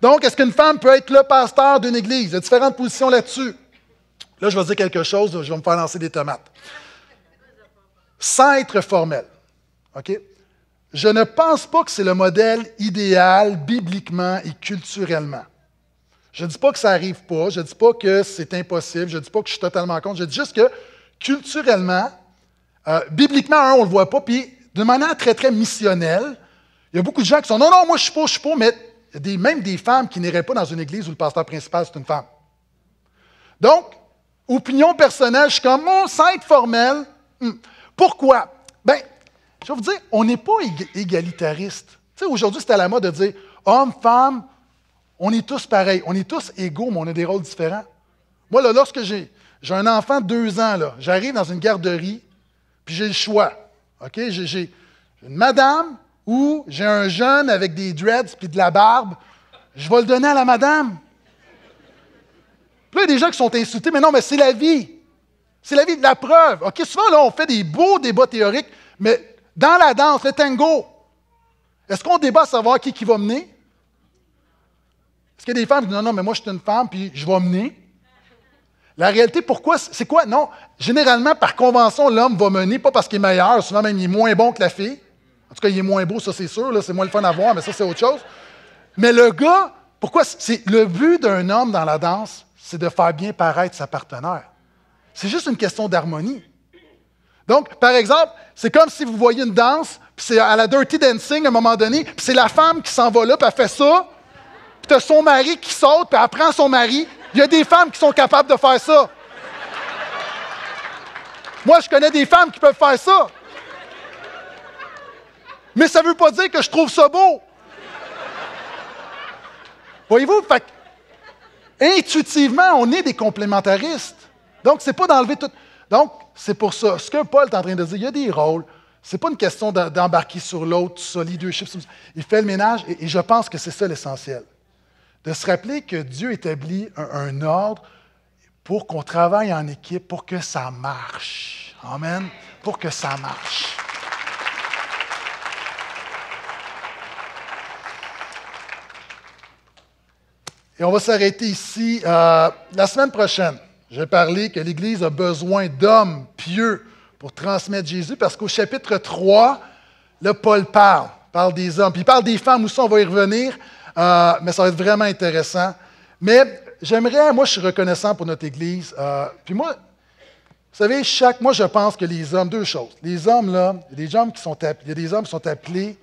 Speaker 1: Donc, est-ce qu'une femme peut être le pasteur d'une église? Il y a différentes positions là-dessus. Là, je vais dire quelque chose, je vais me faire lancer des tomates. Sans être formel. OK? Je ne pense pas que c'est le modèle idéal bibliquement et culturellement. Je ne dis pas que ça n'arrive pas, je ne dis pas que c'est impossible, je ne dis pas que je suis totalement contre, je dis juste que culturellement, euh, bibliquement, on ne le voit pas, puis de manière très, très missionnelle, il y a beaucoup de gens qui sont non, non, moi je suis pas, je suis pas, mais même des femmes qui n'iraient pas dans une église où le pasteur principal c'est une femme. Donc, opinion personnelle, je suis comme mon oh, être formel. Hmm. Pourquoi? Ben, je vais vous dire, on n'est pas égalitariste. Tu sais, aujourd'hui, c'est à la mode de dire homme, femme, on est tous pareils, on est tous égaux, mais on a des rôles différents. Moi, là, lorsque j'ai, j'ai un enfant de deux ans, là, j'arrive dans une garderie, puis j'ai le choix. OK? J'ai, une madame ou j'ai un jeune avec des dreads puis de la barbe. Je vais le donner à la madame. Puis il y a des gens qui sont insultés, mais non, mais c'est la vie. C'est la vie de la preuve. OK? Souvent, là, on fait des beaux débats théoriques, mais dans la danse, le tango, est-ce qu'on débat savoir qui, qui va mener? Est-ce qu'il y a des femmes qui disent non, non, mais moi je suis une femme puis je vais mener? La réalité, pourquoi? C'est quoi? Non. Généralement, par convention, l'homme va mener, pas parce qu'il est meilleur, souvent même il est moins bon que la fille. En tout cas, il est moins beau, ça c'est sûr, c'est moins le fun à voir, mais ça c'est autre chose. Mais le gars, pourquoi? C'est le but d'un homme dans la danse, c'est de faire bien paraître sa partenaire. C'est juste une question d'harmonie. Donc, par exemple, c'est comme si vous voyez une danse, puis c'est à la Dirty Dancing à un moment donné, puis c'est la femme qui s'en va là, puis elle fait ça, puis t'as son mari qui saute, puis elle prend son mari. Il y a des femmes qui sont capables de faire ça. Moi, je connais des femmes qui peuvent faire ça. Mais ça ne veut pas dire que je trouve ça beau. Voyez-vous, intuitivement, on est des complémentaristes. Donc, c'est pas d'enlever tout. Donc, c'est pour ça. Ce que Paul est en train de dire, il y a des rôles. Ce n'est pas une question d'embarquer sur l'autre, ça, leadership. Il fait le ménage et, je pense que c'est ça l'essentiel. De se rappeler que Dieu établit un, ordre pour qu'on travaille en équipe, pour que ça marche. Amen. Pour que ça marche. Et on va s'arrêter ici euh, la semaine prochaine. J'ai parlé que l'Église a besoin d'hommes pieux pour transmettre Jésus, parce qu'au chapitre 3, là, Paul parle, parle des hommes. Puis il parle des femmes aussi, on va y revenir, euh, mais ça va être vraiment intéressant. Mais j'aimerais, moi, je suis reconnaissant pour notre Église. Euh, puis moi, vous savez, chaque, moi, je pense que les hommes, deux choses. Les hommes, là, il y des hommes qui sont, appelés, des hommes sont appelés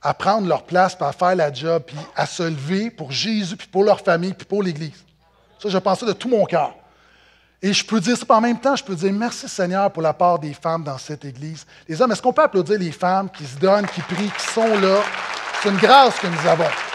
Speaker 1: à prendre leur place, puis à faire la job, puis à se lever pour Jésus, puis pour leur famille, puis pour l'Église. Ça, je pense ça de tout mon cœur. Et je peux dire ça en même temps, je peux dire merci Seigneur pour la part des femmes dans cette Église. Les hommes, est-ce qu'on peut applaudir les femmes qui se donnent, qui prient, qui sont là? C'est une grâce que nous avons.